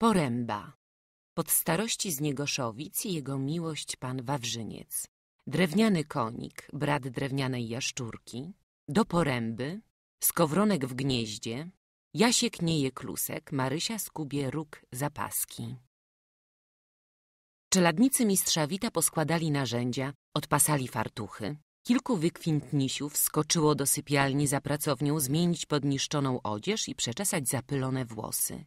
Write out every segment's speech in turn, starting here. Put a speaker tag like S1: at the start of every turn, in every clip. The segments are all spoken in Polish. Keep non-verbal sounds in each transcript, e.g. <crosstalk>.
S1: Poręba. Pod starości z Niegoszowic jego miłość pan Wawrzyniec. Drewniany konik, brat drewnianej jaszczurki. Do poręby. Skowronek w gnieździe. Jasiek nieje klusek, Marysia skubie róg zapaski. Czeladnicy mistrza Wita poskładali narzędzia, odpasali fartuchy. Kilku wykwintnisiów skoczyło do sypialni za pracownią zmienić podniszczoną odzież i przeczesać zapylone włosy.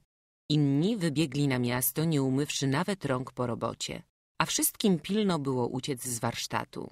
S1: Inni wybiegli na miasto, nie umywszy nawet rąk po robocie, a wszystkim pilno było uciec z warsztatu.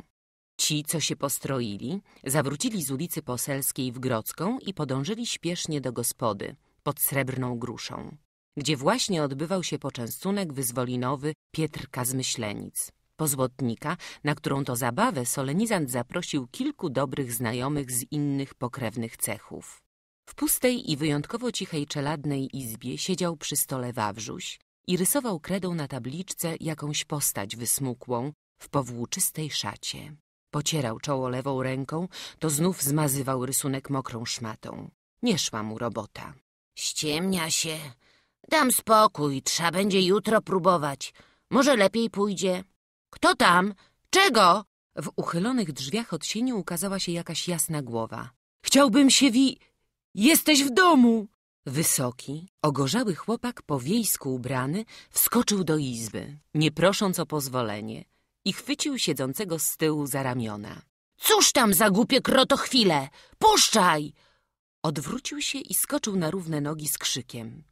S1: Ci, co się postroili, zawrócili z ulicy Poselskiej w Grodzką i podążyli śpiesznie do gospody, pod Srebrną Gruszą, gdzie właśnie odbywał się poczęstunek wyzwolinowy Pietrka z Myślenic. Pozłotnika, na którą to zabawę solenizant zaprosił kilku dobrych znajomych z innych pokrewnych cechów. W pustej i wyjątkowo cichej czeladnej izbie siedział przy stole Wawrzuś i rysował kredą na tabliczce jakąś postać wysmukłą w powłóczystej szacie. Pocierał czoło lewą ręką, to znów zmazywał rysunek mokrą szmatą. Nie szła mu robota. Ściemnia się. Dam spokój, Trzeba będzie jutro próbować. Może lepiej pójdzie. Kto tam? Czego? W uchylonych drzwiach od sieni ukazała się jakaś jasna głowa. Chciałbym się wi... Jesteś w domu! Wysoki, ogorzały chłopak po wiejsku ubrany wskoczył do izby, nie prosząc o pozwolenie i chwycił siedzącego z tyłu za ramiona. Cóż tam za głupie krotochwile! Puszczaj! Odwrócił się i skoczył na równe nogi z krzykiem.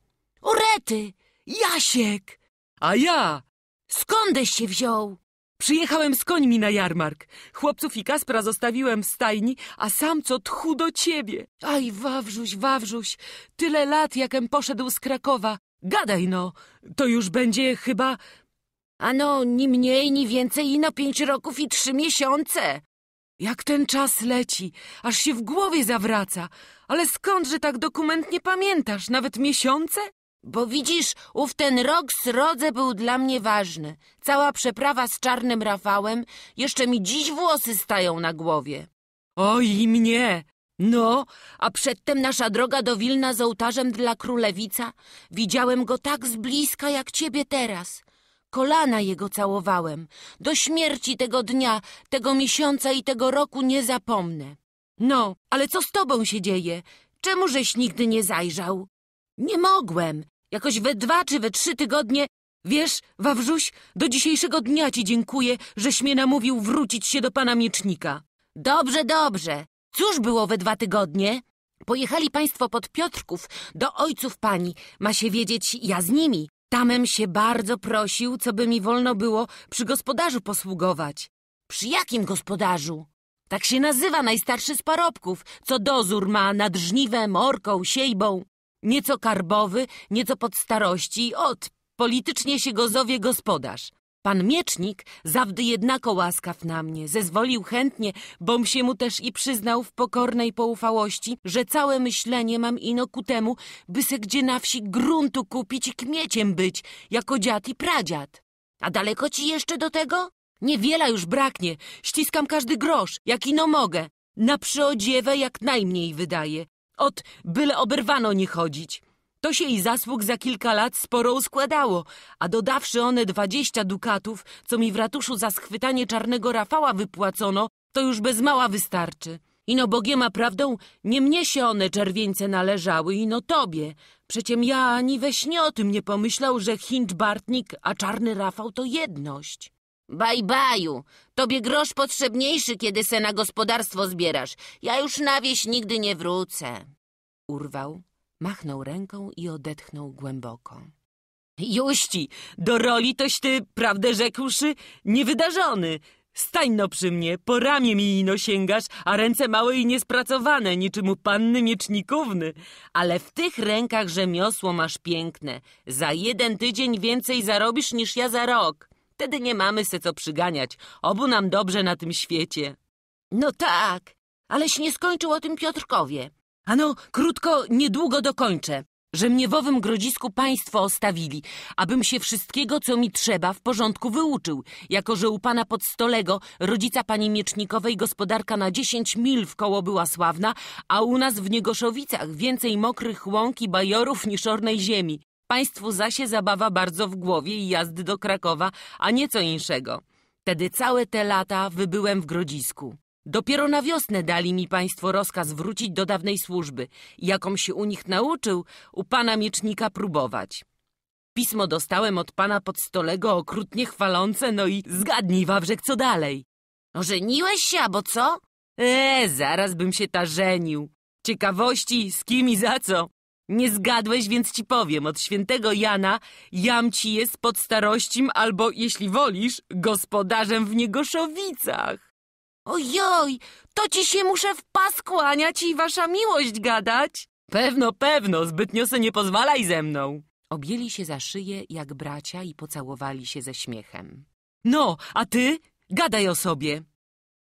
S1: Urety! Jasiek! A ja! Skądeś się wziął? Przyjechałem z końmi na jarmark. Chłopców i Kaspra zostawiłem w stajni, a sam co tchu do ciebie. Aj, Wawrzuś, Wawrzuś, tyle lat, jakem poszedł z Krakowa. Gadaj no, to już będzie chyba... Ano, ni mniej, ni więcej, ino pięć roków i trzy miesiące. Jak ten czas leci, aż się w głowie zawraca. Ale skądże tak dokumentnie pamiętasz, nawet miesiące? Bo widzisz, ów ten rok srodze był dla mnie ważny. Cała przeprawa z czarnym Rafałem, jeszcze mi dziś włosy stają na głowie. Oj, mnie! No, a przedtem nasza droga do Wilna z ołtarzem dla królewica. Widziałem go tak z bliska jak ciebie teraz. Kolana jego całowałem. Do śmierci tego dnia, tego miesiąca i tego roku nie zapomnę. No, ale co z tobą się dzieje? Czemużeś nigdy nie zajrzał? Nie mogłem. Jakoś we dwa czy we trzy tygodnie... Wiesz, Wawrzuś, do dzisiejszego dnia ci dziękuję, żeś mnie namówił wrócić się do pana miecznika. Dobrze, dobrze. Cóż było we dwa tygodnie? Pojechali państwo pod Piotrków do ojców pani. Ma się wiedzieć, ja z nimi. Tamem się bardzo prosił, co by mi wolno było przy gospodarzu posługować. Przy jakim gospodarzu? Tak się nazywa najstarszy z parobków, co dozór ma nad żniwem, orką, siejbą. Nieco karbowy, nieco pod starości i ot, politycznie się go zowie gospodarz. Pan miecznik zawdy jednako łaskaw na mnie, zezwolił chętnie, bom się mu też i przyznał w pokornej poufałości, że całe myślenie mam ino ku temu, by se gdzie na wsi gruntu kupić i kmieciem być, jako dziad i pradziad. A daleko ci jeszcze do tego? Niewiela już braknie, ściskam każdy grosz, jak ino mogę. Na przyodziewę jak najmniej wydaje. Od byle oberwano nie chodzić. To się i zasług za kilka lat sporo uskładało, a dodawszy one dwadzieścia dukatów, co mi w ratuszu za schwytanie czarnego Rafała wypłacono, to już bez mała wystarczy. Ino Bogiem, a prawdą nie mnie się one czerwieńce należały, ino tobie. Przeciem ja ani we śnie o tym nie pomyślał, że Hinch Bartnik, a czarny Rafał to jedność. Bajbaju, tobie grosz potrzebniejszy, kiedy se na gospodarstwo zbierasz. Ja już na wieś nigdy nie wrócę. Urwał, machnął ręką i odetchnął głęboko. Juści, do roli toś ty, prawdę rzekłszy, niewydarzony. Stań no przy mnie, po ramię mi ino sięgasz, a ręce małe i niespracowane, niczym u panny miecznikówny. Ale w tych rękach rzemiosło masz piękne. Za jeden tydzień więcej zarobisz niż ja za rok. Wtedy nie mamy se co przyganiać. Obu nam dobrze na tym świecie. No tak, aleś nie skończył o tym Piotrkowie. Ano, krótko, niedługo dokończę. Że mnie w owym grodzisku państwo ostawili, abym się wszystkiego, co mi trzeba, w porządku wyuczył, jako że u pana Podstolego, rodzica pani Miecznikowej, gospodarka na dziesięć mil w koło była sławna, a u nas w Niegoszowicach więcej mokrych łąk i bajorów niż ornej ziemi. Państwu zasie zabawa bardzo w głowie i jazdy do Krakowa, a nie co inszego. Tedy całe te lata wybyłem w Grodzisku. Dopiero na wiosnę dali mi państwo rozkaz wrócić do dawnej służby i jaką się u nich nauczył, u pana miecznika próbować. Pismo dostałem od pana Podstolego okrutnie chwalące, no i zgadnij, Wawrzek, co dalej. No żeniłeś się, albo co? E, zaraz bym się ta żenił. Ciekawości, z kim i za co? Nie zgadłeś, więc ci powiem. Od świętego Jana jam ci jest pod starościm albo, jeśli wolisz, gospodarzem w Niegoszowicach. Ojoj, to ci się muszę w pas kłaniać i wasza miłość gadać. Pewno, pewno, zbytnio se nie pozwalaj ze mną. Objęli się za szyję jak bracia i pocałowali się ze śmiechem. No, a ty? Gadaj o sobie.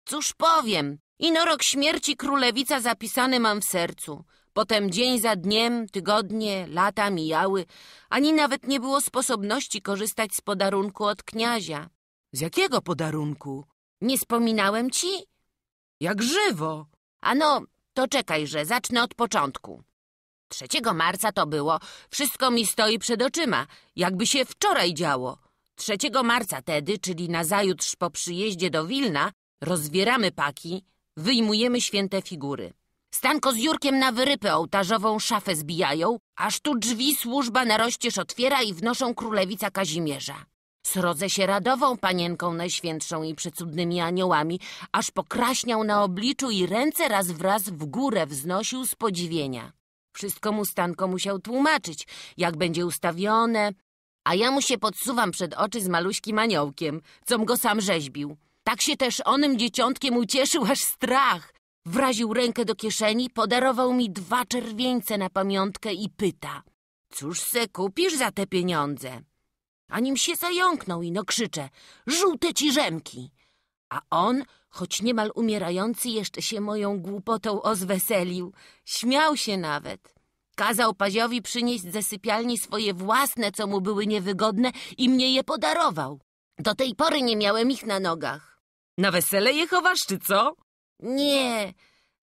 S1: Cóż powiem. Inorok śmierci królewica zapisany mam w sercu. Potem dzień za dniem, tygodnie, lata mijały, ani nawet nie było sposobności korzystać z podarunku od kniazia. Z jakiego podarunku? Nie wspominałem ci? Jak żywo! Ano, to czekaj, że zacznę od początku. 3 marca to było. Wszystko mi stoi przed oczyma, jakby się wczoraj działo. 3 marca tedy, czyli nazajutrz po przyjeździe do Wilna, rozwieramy paki, wyjmujemy święte figury. Stanko z Jurkiem na wyrypę ołtarzową szafę zbijają, aż tu drzwi służba roścież otwiera i wnoszą królewica Kazimierza. Srodze się radową panienką najświętszą i przecudnymi aniołami, aż pokraśniał na obliczu i ręce raz wraz w górę wznosił z podziwienia. Wszystko mu Stanko musiał tłumaczyć, jak będzie ustawione, a ja mu się podsuwam przed oczy z maluśkim aniołkiem, com go sam rzeźbił. Tak się też onym dzieciątkiem ucieszył, aż strach. Wraził rękę do kieszeni, podarował mi dwa czerwieńce na pamiątkę i pyta. Cóż se kupisz za te pieniądze? A nim się zająknął i no krzyczę. Żółte ci rzemki! A on, choć niemal umierający, jeszcze się moją głupotą ozweselił. Śmiał się nawet. Kazał Paziowi przynieść ze sypialni swoje własne, co mu były niewygodne i mnie je podarował. Do tej pory nie miałem ich na nogach. Na wesele je chowasz, czy co? Nie,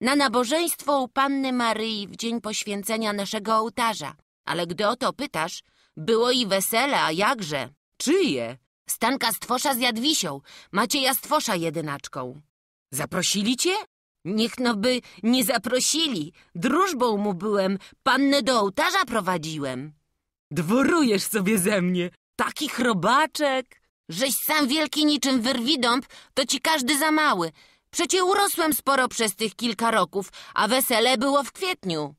S1: na nabożeństwo u Panny Maryi w dzień poświęcenia naszego ołtarza. Ale gdy o to pytasz, było i wesele, a jakże? Czyje? Stanka Stwosza z Jadwisią, Macieja Stwosza jedynaczką. Zaprosili cię? Niech no by nie zaprosili. Drużbą mu byłem, pannę do ołtarza prowadziłem. Dworujesz sobie ze mnie, taki chrobaczek. Żeś sam wielki niczym wyrwidąb, to ci każdy za mały. Przecie urosłem sporo przez tych kilka roków, a wesele było w kwietniu.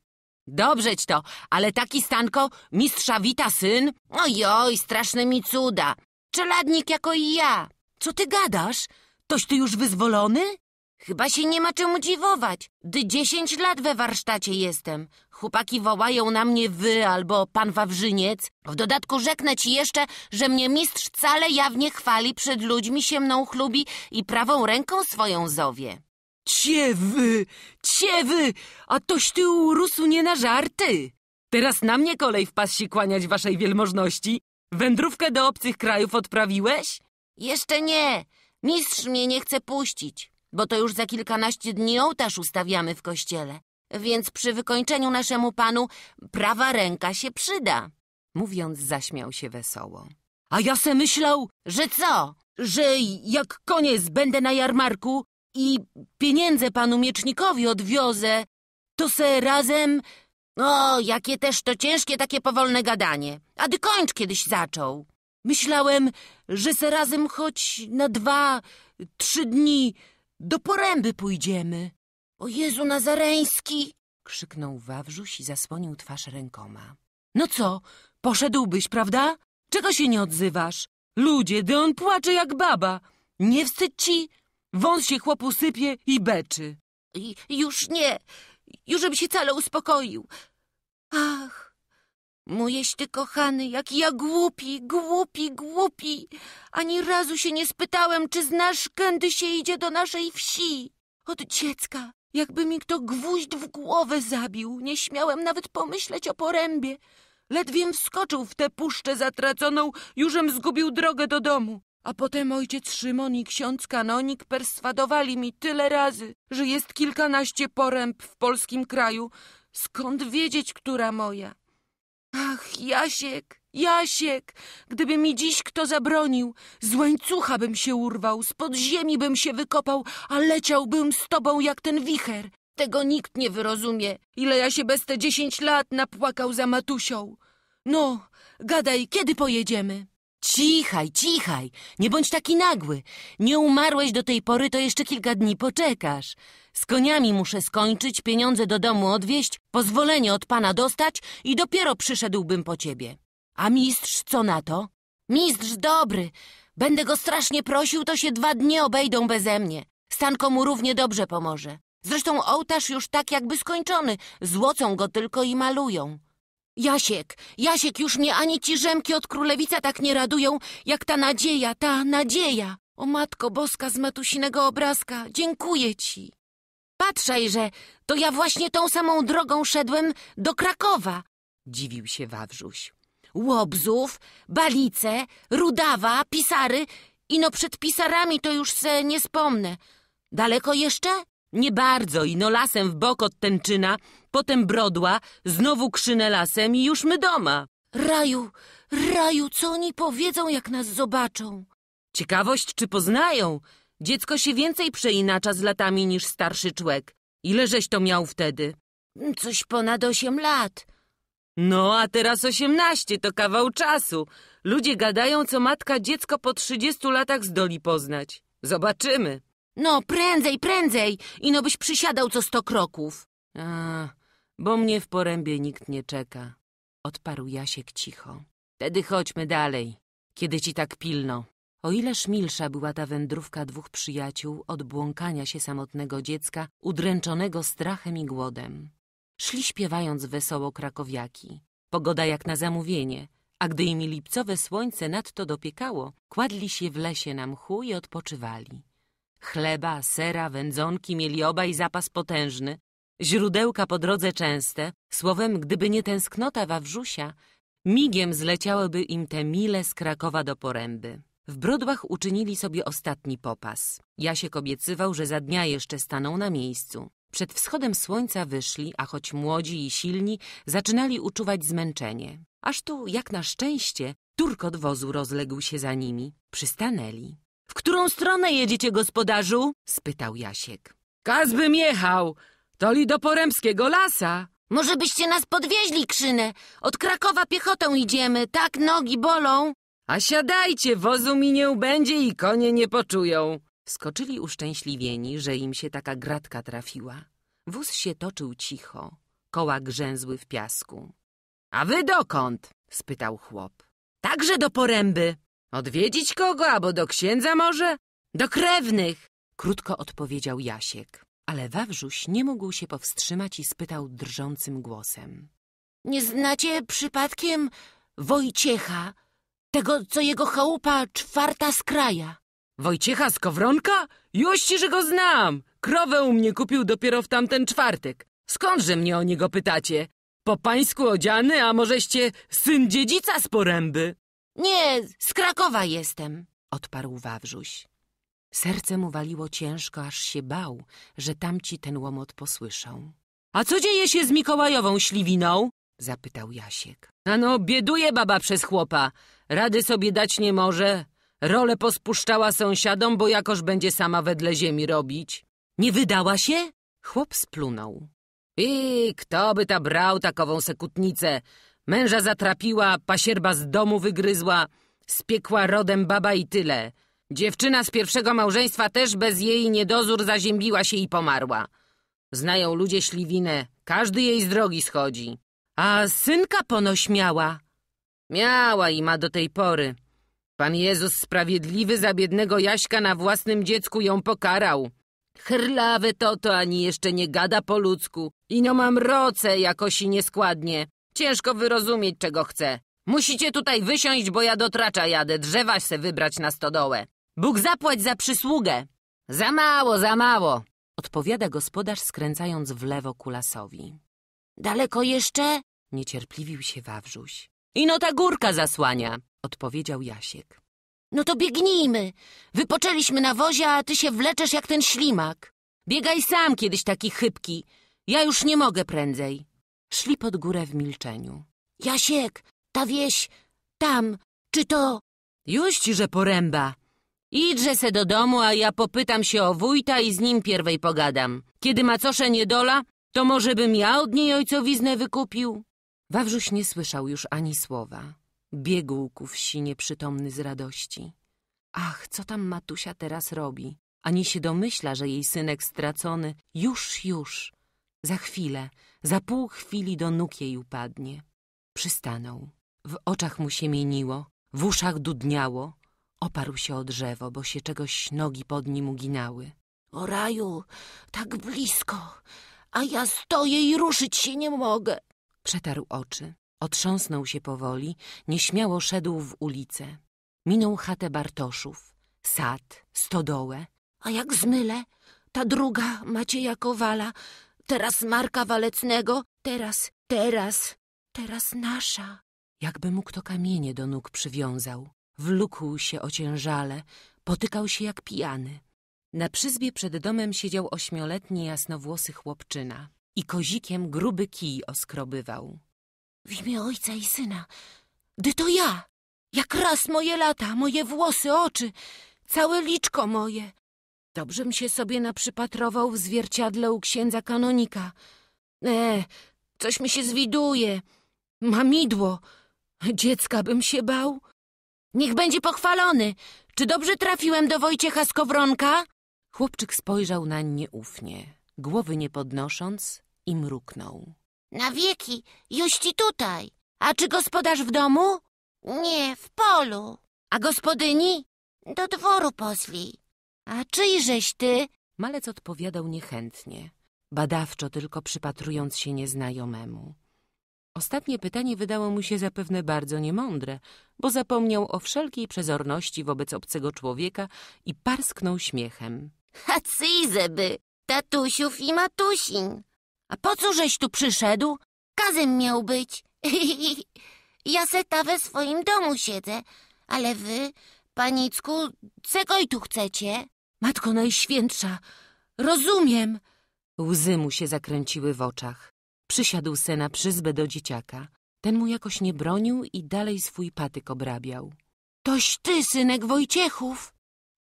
S1: Dobrzeć to, ale taki Stanko, mistrza wita syn? Ojoj, straszne mi cuda. Czeladnik jako i ja. Co ty gadasz? Toś ty już wyzwolony? Chyba się nie ma czemu dziwować, gdy dziesięć lat we warsztacie jestem. Chłopaki wołają na mnie wy albo pan Wawrzyniec. W dodatku rzeknę ci jeszcze, że mnie mistrz wcale jawnie chwali, przed ludźmi się mną chlubi i prawą ręką swoją zowie. Ciewy, ciewy, a toś ty urósł nie na żarty. Teraz na mnie kolej wpadł się kłaniać waszej wielmożności. Wędrówkę do obcych krajów odprawiłeś? Jeszcze nie. Mistrz mnie nie chce puścić bo to już za kilkanaście dni ołtarz ustawiamy w kościele. Więc przy wykończeniu naszemu panu prawa ręka się przyda. Mówiąc, zaśmiał się wesoło. A ja se myślał, że co? Że jak koniec będę na jarmarku i pieniędzy panu miecznikowi odwiozę, to se razem... O, jakie też to ciężkie takie powolne gadanie. A ty kończ kiedyś zaczął. Myślałem, że se razem choć na dwa, trzy dni do poręby pójdziemy. O Jezu Nazareński! Krzyknął Wawrzuś i zasłonił twarz rękoma. No co, poszedłbyś, prawda? Czego się nie odzywasz? Ludzie, gdy on płacze jak baba. Nie wstyd ci? Wąs się chłopu sypie i beczy. I, już nie. Już bym się cale uspokoił. Ach, Mójeś ty kochany, jak ja głupi, głupi, głupi. Ani razu się nie spytałem, czy znasz, kędy się idzie do naszej wsi. Od dziecka, jakby mi kto gwóźdź w głowę zabił, nie śmiałem nawet pomyśleć o porębie. Ledwiem wskoczył w tę puszczę zatraconą, jużem zgubił drogę do domu. A potem ojciec Szymon i ksiądz kanonik perswadowali mi tyle razy, że jest kilkanaście poręb w polskim kraju. Skąd wiedzieć, która moja? Ach, Jasiek, Jasiek, gdyby mi dziś kto zabronił, z łańcucha bym się urwał, z podziemi bym się wykopał, a leciałbym z tobą jak ten wicher. Tego nikt nie wyrozumie, ile ja się bez te dziesięć lat napłakał za Matusią. No, gadaj, kiedy pojedziemy? Cichaj, cichaj, nie bądź taki nagły. Nie umarłeś do tej pory, to jeszcze kilka dni poczekasz. Z koniami muszę skończyć, pieniądze do domu odwieźć, pozwolenie od pana dostać i dopiero przyszedłbym po ciebie. A mistrz co na to? Mistrz dobry. Będę go strasznie prosił, to się dwa dnie obejdą beze mnie. Stanko mu równie dobrze pomoże. Zresztą ołtarz już tak jakby skończony. Złocą go tylko i malują. Jasiek, Jasiek, już mnie ani ci rzemki od królewica tak nie radują, jak ta nadzieja, ta nadzieja. O matko boska z matusinego obrazka, dziękuję ci. Patrzajże, to ja właśnie tą samą drogą szedłem do Krakowa, dziwił się Wawrzuś. Łobzów, Balice, Rudawa, Pisary i no przed Pisarami to już se nie wspomnę. Daleko jeszcze? Nie bardzo, i no lasem w bok od Tęczyna, potem Brodła, znowu Krzynę lasem i już my doma. Raju, raju, co oni powiedzą, jak nas zobaczą? Ciekawość, czy poznają, Dziecko się więcej przeinacza z latami niż starszy człek. Ile żeś to miał wtedy? Coś ponad osiem lat. No, a teraz osiemnaście, to kawał czasu. Ludzie gadają, co matka dziecko po trzydziestu latach zdoli poznać. Zobaczymy. No, prędzej, prędzej, ino byś przysiadał co sto kroków. A, bo mnie w porębie nikt nie czeka. Odparł Jasiek cicho. Tedy chodźmy dalej, kiedy ci tak pilno. O ileż milsza była ta wędrówka dwóch przyjaciół od błąkania się samotnego dziecka, udręczonego strachem i głodem. Szli śpiewając wesoło krakowiaki. Pogoda jak na zamówienie, a gdy im lipcowe słońce nadto dopiekało, kładli się w lesie na mchu i odpoczywali. Chleba, sera, wędzonki mieli obaj zapas potężny, źródełka po drodze częste, słowem, gdyby nie tęsknota Wawrzusia, migiem zleciałyby im te mile z Krakowa do Poręby. W Brodłach uczynili sobie ostatni popas. Jasiek obiecywał, że za dnia jeszcze staną na miejscu. Przed wschodem słońca wyszli, a choć młodzi i silni, zaczynali uczuwać zmęczenie. Aż tu, jak na szczęście, turkot wozu rozległ się za nimi. Przystanęli. W którą stronę jedziecie, gospodarzu? spytał Jasiek. Kazbym jechał! Toli do poremskiego lasa! Może byście nas podwieźli, Krzynę? Od Krakowa piechotą idziemy, tak nogi bolą. A siadajcie, wozu mi nie ubędzie i konie nie poczują. Skoczyli uszczęśliwieni, że im się taka gratka trafiła. Wóz się toczył cicho, koła grzęzły w piasku. A wy dokąd? spytał chłop. Także do poręby. Odwiedzić kogo, albo do księdza może? Do krewnych, krótko odpowiedział Jasiek. Ale Wawrzuś nie mógł się powstrzymać i spytał drżącym głosem. Nie znacie przypadkiem Wojciecha, tego, co jego chałupa czwarta z kraja. Wojciecha z Kowronka? Juści, że go znam! Krowę u mnie kupił dopiero w tamten czwartek. Skądże mnie o niego pytacie? Po pańsku odziany, a możeście syn dziedzica z poręby? Nie, z Krakowa jestem, odparł Wawrzuś. Serce mu waliło ciężko, aż się bał, że tamci ten łomot posłyszą.
S2: A co dzieje się z
S1: Mikołajową Śliwiną? Zapytał Jasiek. Ano, bieduje baba przez chłopa. Rady sobie dać nie może. Rolę pospuszczała sąsiadom, bo jakoż będzie sama wedle ziemi robić. Nie wydała się? Chłop splunął. I kto by ta brał takową sekutnicę? Męża zatrapiła, pasierba z domu wygryzła, spiekła rodem baba i tyle. Dziewczyna z pierwszego małżeństwa też bez jej niedozór zaziębiła się i pomarła. Znają ludzie śliwinę, każdy jej z drogi schodzi. A synka ponoś miała. Miała i ma do tej pory. Pan Jezus Sprawiedliwy za biednego Jaśka na własnym dziecku ją pokarał. Chrlawe to to ani jeszcze nie gada po ludzku. Ino mam roce jakoś i nieskładnie. Ciężko wyrozumieć, czego chce. Musicie tutaj wysiąść, bo ja do tracza jadę, drzewa se wybrać na stodołę. Bóg zapłać za przysługę. Za mało, za mało, odpowiada gospodarz skręcając w lewo kulasowi. Daleko jeszcze? Niecierpliwił się Wawrzuś. Ino ta górka zasłania, odpowiedział Jasiek. No to biegnijmy. Wypoczęliśmy na wozie, a ty się wleczesz jak ten ślimak. Biegaj sam kiedyś taki chybki. Ja już nie mogę prędzej. Szli pod górę w milczeniu. Jasiek, ta wieś, tam, czy to... Już ci, że poręba. Idźże se do domu, a ja popytam się o wójta i z nim pierwej pogadam. Kiedy macosze nie dola, to może bym ja od niej ojcowiznę wykupił? Wawrzuś nie słyszał już ani słowa. Biegł ku wsi nieprzytomny z radości. Ach, co tam Matusia teraz robi? Ani się domyśla, że jej synek stracony już, już, za chwilę, za pół chwili do nóg jej upadnie. Przystanął. W oczach mu się mieniło, w uszach dudniało. Oparł się o drzewo, bo się czegoś nogi pod nim uginały. O raju, tak blisko, a ja stoję i ruszyć się nie mogę. Przetarł oczy, otrząsnął się powoli, nieśmiało szedł w ulicę. Minął chatę Bartoszów, sad, stodołę. A jak zmylę? Ta druga Macieja Kowala, teraz Marka Walecnego, teraz, teraz, teraz nasza. Jakby mu kto kamienie do nóg przywiązał. Wlókł się ociężale, potykał się jak pijany. Na przyzbie przed domem siedział ośmioletni jasnowłosy chłopczyna i kozikiem gruby kij oskrobywał. W imię ojca i syna, gdy to ja, jak raz moje lata, moje włosy, oczy, całe liczko moje. Dobrzem się sobie naprzypatrował w zwierciadle u księdza kanonika. E, coś mi się zwiduje, mamidło, dziecka bym się bał. Niech będzie pochwalony. Czy dobrze trafiłem do Wojciecha Skowronka? Chłopczyk spojrzał nań nieufnie, głowy nie podnosząc, i mruknął. Na wieki, juści tutaj. A czy gospodarz w domu? Nie, w polu. A gospodyni? Do dworu posli. A czyjżeś ty? Malec odpowiadał niechętnie, badawczo tylko przypatrując się nieznajomemu. Ostatnie pytanie wydało mu się zapewne bardzo niemądre, bo zapomniał o wszelkiej przezorności wobec obcego człowieka i parsknął śmiechem. Hacizeby, tatusiów i matusin. A po co żeś tu przyszedł? Kazem miał być. <laughs> ja se ta we swoim domu siedzę, ale wy, panicku, czego i tu chcecie? Matko Najświętsza, rozumiem. Łzy mu się zakręciły w oczach. Przysiadł se na przyzbę do dzieciaka. Ten mu jakoś nie bronił i dalej swój patyk obrabiał. Toś ty, synek Wojciechów.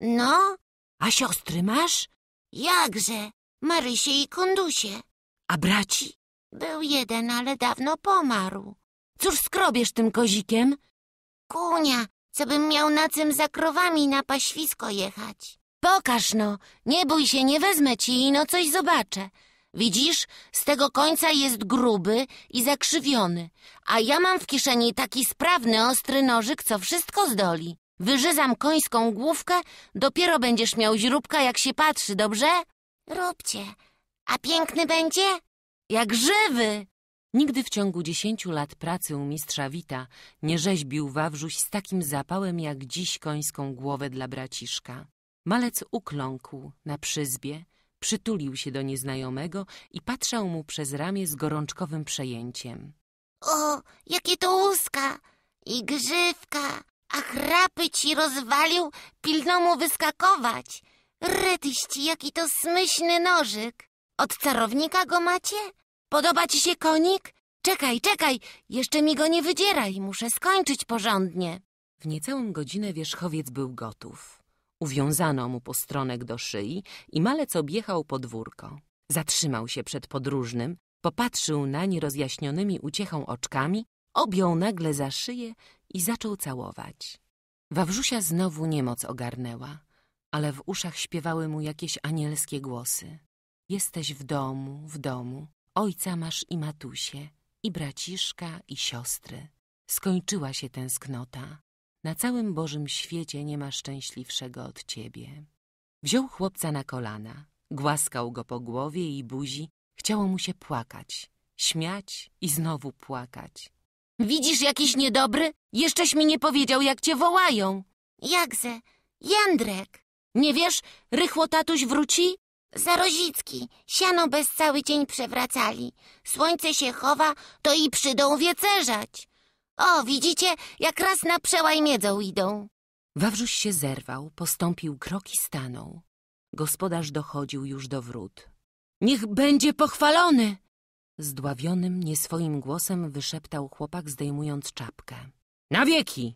S1: No? A siostry masz? Jakże? Marysie i Kondusie. A braci? Był jeden, ale dawno pomarł. Cóż skrobiesz tym kozikiem? Kunia, co bym miał na czym za krowami na paświsko jechać. Pokaż no, nie bój się, nie wezmę ci i no coś zobaczę. Widzisz, z tego końca jest gruby i zakrzywiony, a ja mam w kieszeni taki sprawny, ostry nożyk, co wszystko zdoli. Wyżyzam końską główkę, dopiero będziesz miał źróbka, jak się patrzy, dobrze? Róbcie, a piękny będzie? Jak żywy! Nigdy w ciągu dziesięciu lat pracy u mistrza Wita nie rzeźbił Wawrzuś z takim zapałem jak dziś końską głowę dla braciszka. Malec ukląkł na przyzbie, przytulił się do nieznajomego i patrzał mu przez ramię z gorączkowym przejęciem. O, jakie to łuska i grzywka, a chrapy ci rozwalił, pilno mu wyskakować. Rytyści, jaki to smyślny nożyk. Od czarownika go macie? Podoba ci się konik? Czekaj, czekaj, jeszcze mi go nie wydzieraj, muszę skończyć porządnie. W niecałą godzinę wierzchowiec był gotów. Uwiązano mu postronek do szyi i malec objechał podwórko. Zatrzymał się przed podróżnym, popatrzył nań rozjaśnionymi uciechą oczkami, objął nagle za szyję i zaczął całować. Wawrzusia znowu niemoc ogarnęła, ale w uszach śpiewały mu jakieś anielskie głosy. Jesteś w domu, w domu, ojca masz i matusie, i braciszka, i siostry. Skończyła się tęsknota. Na całym Bożym świecie nie ma szczęśliwszego od ciebie. Wziął chłopca na kolana, głaskał go po głowie i buzi. Chciało mu się płakać, śmiać i znowu płakać. Widzisz jakiś niedobry? Jeszcześ mi nie powiedział, jak cię wołają. Jakże? Jędrek. Nie wiesz, rychło tatuś wróci? Zarozicki, siano bez cały dzień przewracali. Słońce się chowa, to i przydą wiecerzać. O, widzicie, jak raz na przełaj miedzą idą. Wawrzuś się zerwał, postąpił krok i stanął. Gospodarz dochodził już do wrót. Niech będzie pochwalony! Zdławionym, nieswoim głosem wyszeptał chłopak, zdejmując czapkę. Na wieki!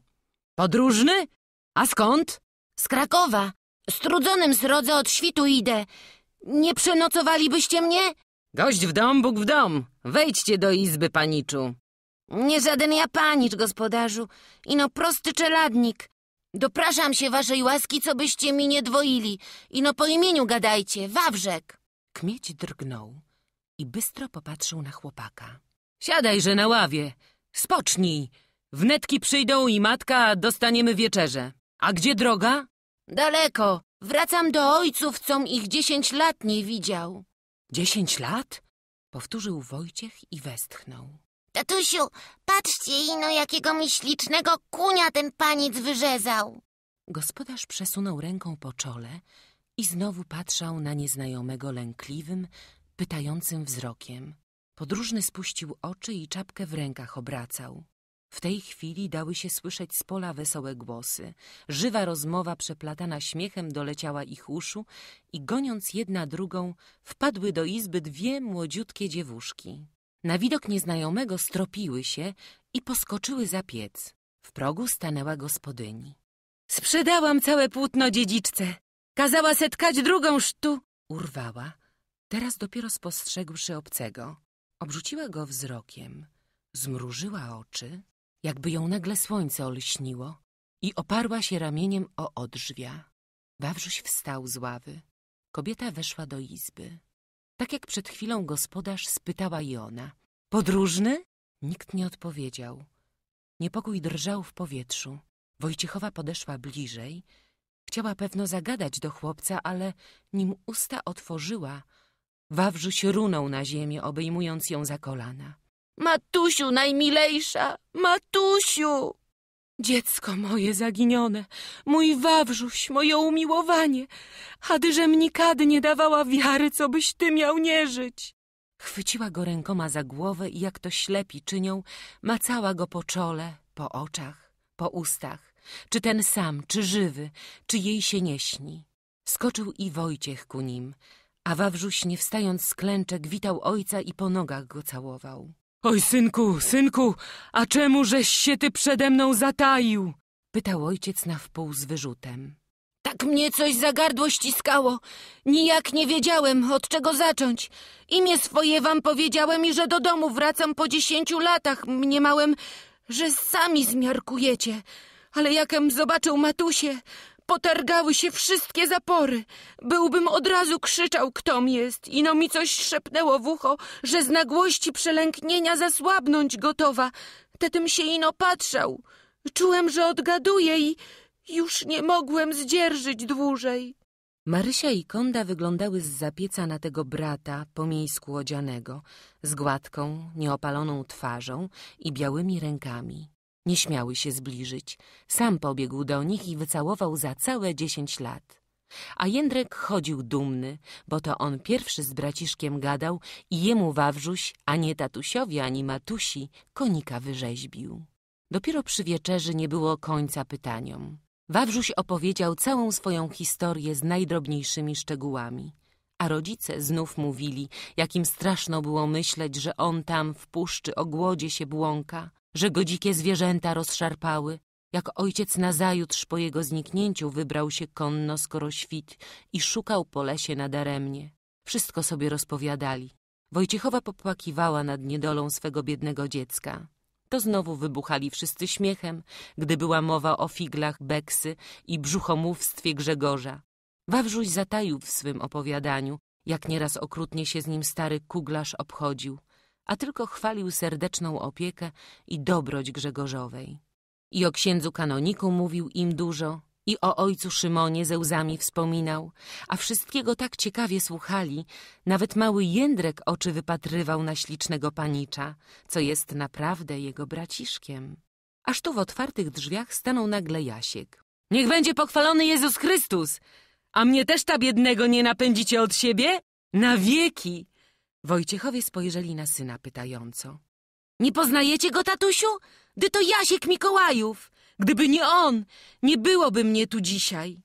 S1: Podróżny? A skąd? Z Krakowa. Strudzonym srodze od świtu idę. Nie przenocowalibyście mnie? Gość w dom, Bóg w dom. Wejdźcie do izby, paniczu. Nie żaden ja panicz, gospodarzu. Ino prosty czeladnik. Dopraszam się waszej łaski, co byście mi nie dwoili. Ino po imieniu gadajcie, Wawrzek. Kmieć drgnął i bystro popatrzył na chłopaka. Siadajże na ławie. Spocznij. Wnetki przyjdą i matka, dostaniemy wieczerze. A gdzie droga? Daleko. Wracam do ojców, com ich dziesięć lat nie widział. Dziesięć lat? Powtórzył Wojciech i westchnął. Tatusiu, patrzcie ino, jakiego mi ślicznego kunia ten paniec wyrzezał. Gospodarz przesunął ręką po czole i znowu patrzał na nieznajomego lękliwym, pytającym wzrokiem. Podróżny spuścił oczy i czapkę w rękach obracał. W tej chwili dały się słyszeć z pola wesołe głosy. Żywa rozmowa przeplatana śmiechem doleciała ich uszu i goniąc jedna drugą wpadły do izby dwie młodziutkie dziewuszki. Na widok nieznajomego stropiły się i poskoczyły za piec. W progu stanęła gospodyni. Sprzedałam całe płótno dziedziczce. Kazała setkać drugą sztu. Urwała. Teraz dopiero spostrzegłszy obcego. Obrzuciła go wzrokiem. Zmrużyła oczy jakby ją nagle słońce olśniło i oparła się ramieniem o odrzwia. Wawrzuś wstał z ławy. Kobieta weszła do izby. Tak jak przed chwilą gospodarz spytała i ona. Podróżny? Nikt nie odpowiedział. Niepokój drżał w powietrzu. Wojciechowa podeszła bliżej. Chciała pewno zagadać do chłopca, ale nim usta otworzyła, Wawrzuś runął na ziemię, obejmując ją za kolana. Matusiu, najmilejsza, Matusiu! Dziecko moje zaginione, mój Wawrzuś, moje umiłowanie, adyżem nikady nie dawała wiary, co byś ty miał nie żyć. Chwyciła go rękoma za głowę i jak to ślepi czynią, macała go po czole, po oczach, po ustach. Czy ten sam, czy żywy, czy jej się nie śni. Skoczył i Wojciech ku nim, a Wawrzuś, nie wstając z klęczek, witał ojca i po nogach go całował. Oj, synku, synku, a czemu żeś się ty przede mną zataił? Pytał ojciec na wpół z wyrzutem. Tak mnie coś za gardło ściskało. Nijak nie wiedziałem, od czego zacząć. Imię swoje wam powiedziałem i że do domu wracam po dziesięciu latach. Mniemałem, że sami zmiarkujecie. Ale jakem zobaczył Matusie, Potargały się wszystkie zapory. Byłbym od razu krzyczał, kto mi jest. Ino mi coś szepnęło w ucho, że z nagłości przelęknienia zasłabnąć gotowa. Tetym się ino patrzał. Czułem, że odgaduję i już nie mogłem zdzierżyć dłużej. Marysia i Konda wyglądały z zapieca na tego brata po miejsku odzianego, z gładką, nieopaloną twarzą i białymi rękami. Nie śmiały się zbliżyć. Sam pobiegł do nich i wycałował za całe dziesięć lat. A Jędrek chodził dumny, bo to on pierwszy z braciszkiem gadał i jemu Wawrzuś, a nie tatusiowi ani matusi, konika wyrzeźbił. Dopiero przy wieczerzy nie było końca pytaniom. Wawrzuś opowiedział całą swoją historię z najdrobniejszymi szczegółami. A rodzice znów mówili, jakim straszno było myśleć, że on tam w puszczy o głodzie się błąka, że go dzikie zwierzęta rozszarpały, jak ojciec nazajutrz po jego zniknięciu wybrał się konno skoro świt i szukał po lesie nadaremnie. Wszystko sobie rozpowiadali. Wojciechowa popłakiwała nad niedolą swego biednego dziecka. To znowu wybuchali wszyscy śmiechem, gdy była mowa o figlach Beksy i brzuchomówstwie Grzegorza. Wawrzuś zataił w swym opowiadaniu, jak nieraz okrutnie się z nim stary kuglarz obchodził – a tylko chwalił serdeczną opiekę i dobroć Grzegorzowej. I o księdzu kanoniku mówił im dużo, i o ojcu Szymonie ze łzami wspominał, a wszystkiego tak ciekawie słuchali, nawet mały Jędrek oczy wypatrywał na ślicznego panicza, co jest naprawdę jego braciszkiem. Aż tu w otwartych drzwiach stanął nagle Jasiek. Niech będzie pochwalony Jezus Chrystus! A mnie też ta biednego nie napędzicie od siebie? Na wieki! Wojciechowie spojrzeli na syna pytająco. Nie poznajecie go, tatusiu? Gdy to Jasiek Mikołajów. Gdyby nie on, nie byłoby mnie tu dzisiaj.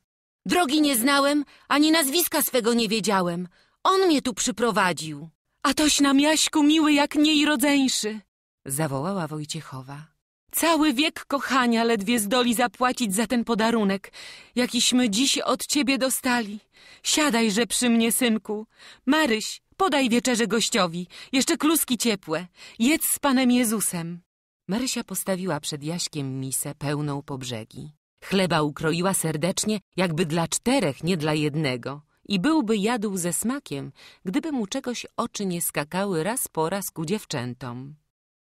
S1: Drogi nie znałem, ani nazwiska swego nie wiedziałem. On mnie tu przyprowadził. A toś nam Jaśku miły jak niej rodzeńszy, zawołała Wojciechowa. Cały wiek kochania ledwie zdoli zapłacić za ten podarunek, jakiśmy dziś od ciebie dostali. Siadajże przy mnie, synku. Maryś, Podaj wieczerze gościowi, jeszcze kluski ciepłe. Jedz z Panem Jezusem. Marysia postawiła przed Jaśkiem misę pełną po brzegi. Chleba ukroiła serdecznie, jakby dla czterech, nie dla jednego. I byłby jadł ze smakiem, gdyby mu czegoś oczy nie skakały raz po raz ku dziewczętom.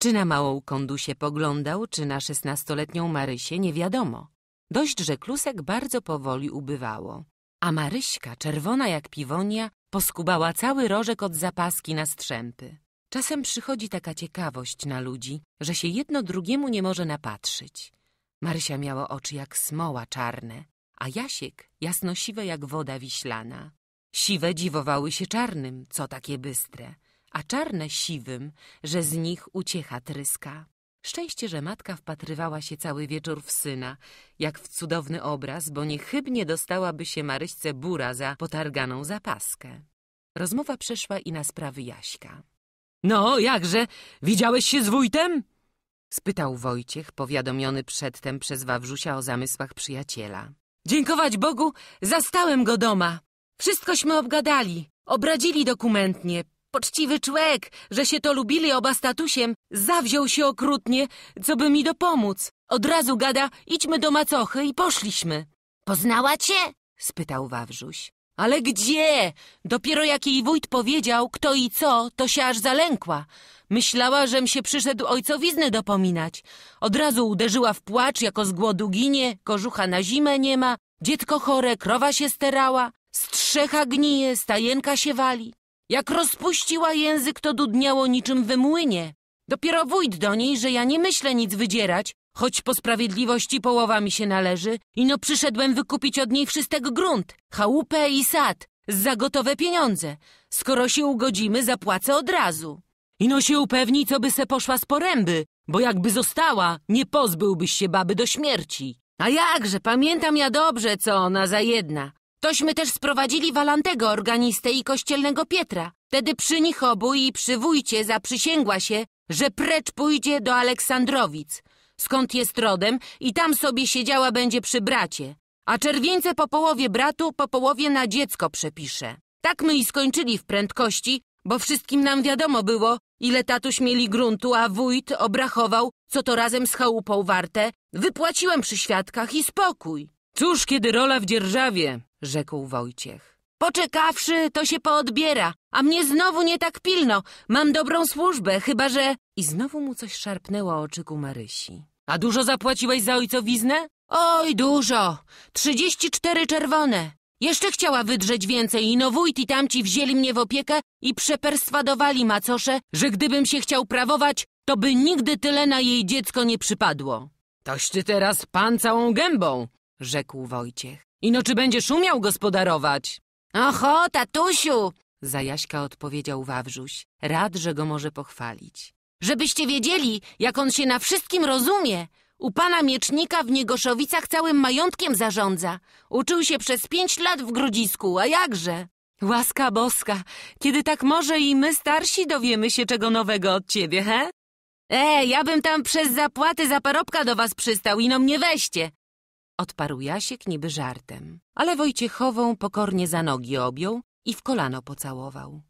S1: Czy na małą kondusie poglądał, czy na szesnastoletnią Marysię, nie wiadomo. Dość, że klusek bardzo powoli ubywało. A Maryśka, czerwona jak piwonia, Poskubała cały rożek od zapaski na strzępy. Czasem przychodzi taka ciekawość na ludzi, że się jedno drugiemu nie może napatrzyć. Marysia miała oczy jak smoła czarne, a Jasiek jasnosiwe jak woda wiślana. Siwe dziwowały się czarnym, co takie bystre, a czarne siwym, że z nich uciecha tryska. Szczęście, że matka wpatrywała się cały wieczór w syna, jak w cudowny obraz, bo niechybnie dostałaby się Maryśce bura za potarganą zapaskę. Rozmowa przeszła i na sprawy Jaśka. No, jakże? Widziałeś się z wójtem? Spytał Wojciech, powiadomiony przedtem przez Wawrzusia o zamysłach przyjaciela. Dziękować Bogu, zastałem go doma. Wszystkośmy obgadali, obradzili dokumentnie, Poczciwy człek, że się to lubili oba statusiem, zawziął się okrutnie, co by mi dopomóc. Od razu gada, idźmy do macochy i poszliśmy. Poznała cię? spytał Wawrzuś. Ale gdzie? Dopiero jak jej wójt powiedział, kto i co, to się aż zalękła. Myślała, żem się przyszedł ojcowizny dopominać. Od razu uderzyła w płacz, jako z głodu ginie, kożucha na zimę nie ma, dziecko chore, krowa się sterała, strzecha gnije, stajenka się wali. Jak rozpuściła język, to dudniało niczym we młynie. Dopiero wójt do niej, że ja nie myślę nic wydzierać, choć po sprawiedliwości połowa mi się należy i no przyszedłem wykupić od niej wszystek grunt, chałupę i sad za gotowe pieniądze. Skoro się ugodzimy, zapłacę od razu. Ino się upewni, co by se poszła z poręby, bo jakby została, nie pozbyłbyś się baby do śmierci. A jakże, pamiętam ja dobrze, co ona za jedna. Tośmy też sprowadzili Walantego, organistę i kościelnego Pietra. Tedy przy nich obu i przy wójcie zaprzysięgła się, że precz pójdzie do Aleksandrowic, skąd jest rodem i tam sobie siedziała będzie przy bracie. A czerwieńce po połowie bratu, po połowie na dziecko przepisze. Tak my i skończyli w prędkości, bo wszystkim nam wiadomo było, ile tatuś mieli gruntu, a wójt obrachował, co to razem z chałupą warte. Wypłaciłem przy świadkach i spokój. Cóż, kiedy rola w dzierżawie? rzekł Wojciech. Poczekawszy, to się poodbiera, a mnie znowu nie tak pilno. Mam dobrą służbę, chyba że... I znowu mu coś szarpnęło ku Marysi. A dużo zapłaciłeś za ojcowiznę? Oj, dużo. Trzydzieści cztery czerwone. Jeszcze chciała wydrzeć więcej i no wójt i tamci wzięli mnie w opiekę i przeperswadowali macosze, że gdybym się chciał prawować, to by nigdy tyle na jej dziecko nie przypadło. Toś ty teraz pan całą gębą, rzekł Wojciech. Ino czy będziesz umiał gospodarować? Oho, tatusiu, zajaśka odpowiedział Wawrzuś, rad, że go może pochwalić. Żebyście wiedzieli, jak on się na wszystkim rozumie. U pana miecznika w Niegoszowicach całym majątkiem zarządza. Uczył się przez pięć lat w Grodzisku, a jakże? Łaska boska, kiedy tak może i my starsi dowiemy się czego nowego od ciebie, he? E, ja bym tam przez zapłaty za parobka do was przystał, ino mnie weźcie. Odparł Jasiek niby żartem, ale Wojciechową pokornie za nogi objął i w kolano pocałował.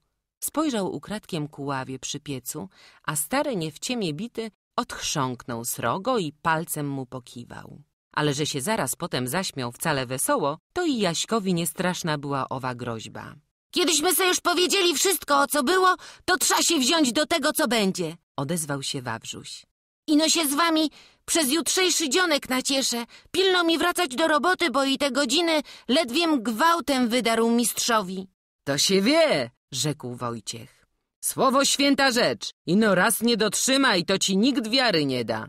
S1: Spojrzał ukradkiem ku ławie przy piecu, a stary nie w ciemię bity odchrząknął srogo i palcem mu pokiwał. Ale że się zaraz potem zaśmiał wcale wesoło, to i Jaśkowi niestraszna była owa groźba. Kiedyśmy se już powiedzieli wszystko, o co było, to trza się wziąć do tego, co będzie, odezwał się Wawrzuś. Ino się z wami przez jutrzejszy dzionek nacieszę. Pilno mi wracać do roboty, bo i te godziny ledwie gwałtem wydarł mistrzowi. To się wie, rzekł Wojciech. Słowo święta rzecz. Ino raz nie dotrzyma i to ci nikt wiary nie da.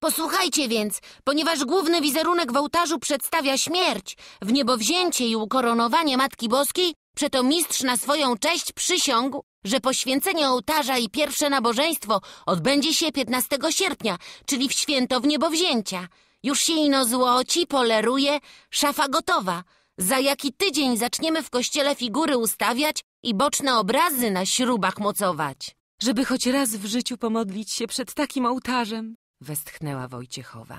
S1: Posłuchajcie więc, ponieważ główny wizerunek w ołtarzu przedstawia śmierć, w niebowzięcie i ukoronowanie Matki Boskiej, przeto mistrz na swoją cześć przysiągł, że poświęcenie ołtarza i pierwsze nabożeństwo odbędzie się 15 sierpnia, czyli w święto w niebowzięcia. Już się ino złoci, poleruje, szafa gotowa. Za jaki tydzień zaczniemy w kościele figury ustawiać i boczne obrazy na śrubach mocować. Żeby choć raz w życiu pomodlić się przed takim ołtarzem, westchnęła Wojciechowa.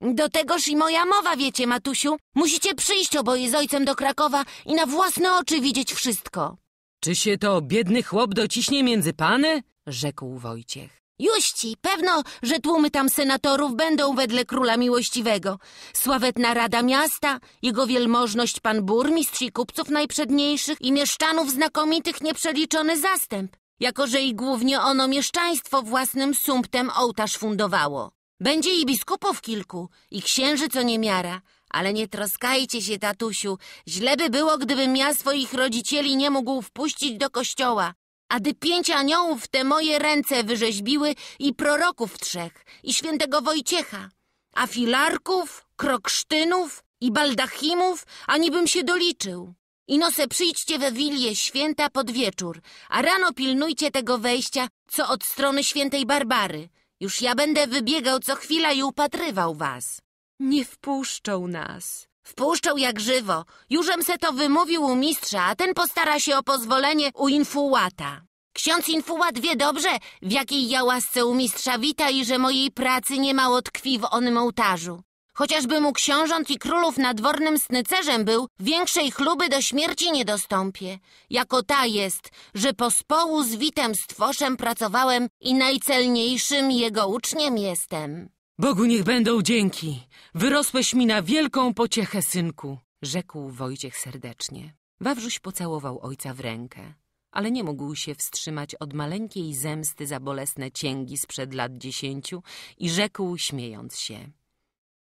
S1: Do tegoż i moja mowa, wiecie, Matusiu. Musicie przyjść oboje z ojcem do Krakowa i na własne oczy widzieć wszystko. Czy się to biedny chłop dociśnie między pany? Rzekł Wojciech. Juści, pewno, że tłumy tam senatorów będą wedle króla miłościwego. Sławetna Rada Miasta, jego wielmożność pan burmistrz i kupców najprzedniejszych i mieszczanów znakomitych nieprzeliczony zastęp, jako że i głównie ono mieszczaństwo własnym sumptem ołtarz fundowało. Będzie i biskupów kilku, i księży co niemiara, ale nie troskajcie się, tatusiu. Źle by było, gdybym ja swoich rodzicieli nie mógł wpuścić do kościoła. A gdy pięć aniołów te moje ręce wyrzeźbiły i proroków trzech, i świętego Wojciecha, a filarków, kroksztynów i baldachimów, ani bym się doliczył. I nose przyjdźcie we wilię święta pod wieczór, a rano pilnujcie tego wejścia, co od strony świętej Barbary. Już ja będę wybiegał co chwila i upatrywał was. Nie wpuszczą nas. Wpuszczą jak żywo. Jużem se to wymówił u mistrza, a ten postara się o pozwolenie u infułata. Ksiądz Infułat wie dobrze, w jakiej ja łasce u mistrza wita i że mojej pracy niemało tkwi w onym ołtarzu. Chociażby mu książąt i królów nadwornym snycerzem był, większej chluby do śmierci nie dostąpię. Jako ta jest, że pospołu z witem stwoszem pracowałem i najcelniejszym jego uczniem jestem. Bogu niech będą dzięki. Wyrosłeś mi na wielką pociechę, synku, rzekł Wojciech serdecznie. Wawrzuś pocałował ojca w rękę, ale nie mógł się wstrzymać od maleńkiej zemsty za bolesne cięgi sprzed lat dziesięciu i rzekł, śmiejąc się.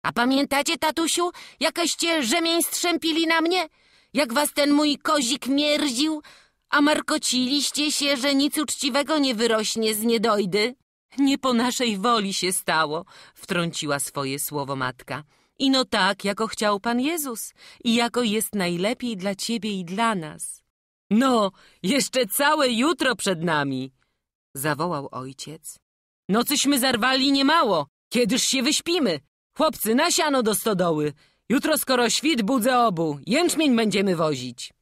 S1: A pamiętacie, tatusiu, jakaście rzemień strzępili na mnie? Jak was ten mój kozik mierdził? A markociliście się, że nic uczciwego nie wyrośnie z niedojdy? Nie po naszej woli się stało, wtrąciła swoje słowo matka. Ino tak, jako chciał Pan Jezus i jako jest najlepiej dla Ciebie i dla nas. No, jeszcze całe jutro przed nami, zawołał ojciec. Nocyśmy zarwali niemało, kiedyż się wyśpimy. Chłopcy, nasiano do stodoły. Jutro skoro świt budzę obu, jęczmień będziemy wozić.